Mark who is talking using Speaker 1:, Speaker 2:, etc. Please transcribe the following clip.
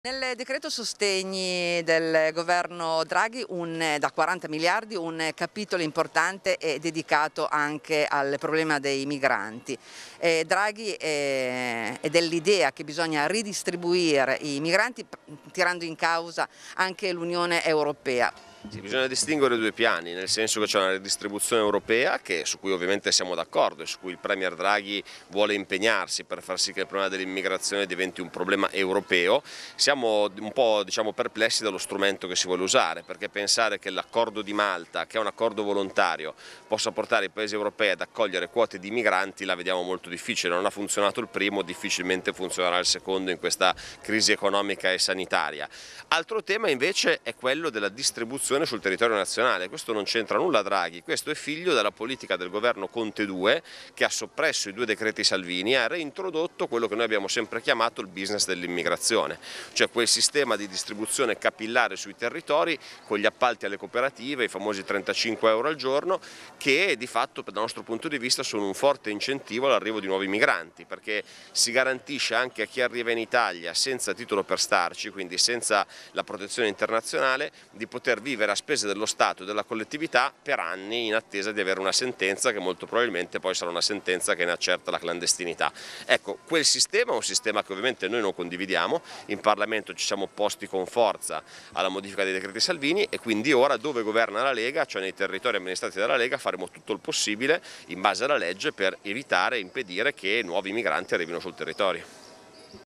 Speaker 1: Nel decreto sostegni del governo Draghi un, da 40 miliardi un capitolo importante è dedicato anche al problema dei migranti. Eh, Draghi eh, è, è dell'idea che bisogna ridistribuire i migranti tirando in causa anche l'Unione Europea.
Speaker 2: Sì, bisogna distinguere due piani, nel senso che c'è una redistribuzione europea che, su cui ovviamente siamo d'accordo e su cui il Premier Draghi vuole impegnarsi per far sì che il problema dell'immigrazione diventi un problema europeo. Siamo un po' diciamo, perplessi dallo strumento che si vuole usare, perché pensare che l'accordo di Malta, che è un accordo volontario, possa portare i paesi europei ad accogliere quote di migranti la vediamo molto difficile. Non ha funzionato il primo, difficilmente funzionerà il secondo in questa crisi economica e sanitaria. Altro tema invece è quello della distribuzione disoccupazione sul territorio nazionale. Questo non c'entra nulla Draghi, questo è figlio della politica del governo Conte 2 che ha soppresso i due decreti Salvini e ha reintrodotto quello che noi abbiamo sempre chiamato il business dell'immigrazione, cioè quel sistema di distribuzione capillare sui territori con gli appalti alle cooperative, i famosi 35 euro al giorno, che di fatto dal nostro punto di vista sono un forte incentivo all'arrivo di nuovi migranti, perché si garantisce anche a chi arriva in Italia senza titolo per starci, quindi senza la protezione internazionale, di poter vivere vivere a spese dello Stato e della collettività per anni in attesa di avere una sentenza che molto probabilmente poi sarà una sentenza che ne accerta la clandestinità. Ecco, quel sistema è un sistema che ovviamente noi non condividiamo, in Parlamento ci siamo opposti con forza alla modifica dei decreti Salvini e quindi ora dove governa la Lega, cioè nei territori amministrati dalla Lega, faremo tutto il possibile in base alla legge per evitare e impedire che nuovi migranti arrivino sul territorio.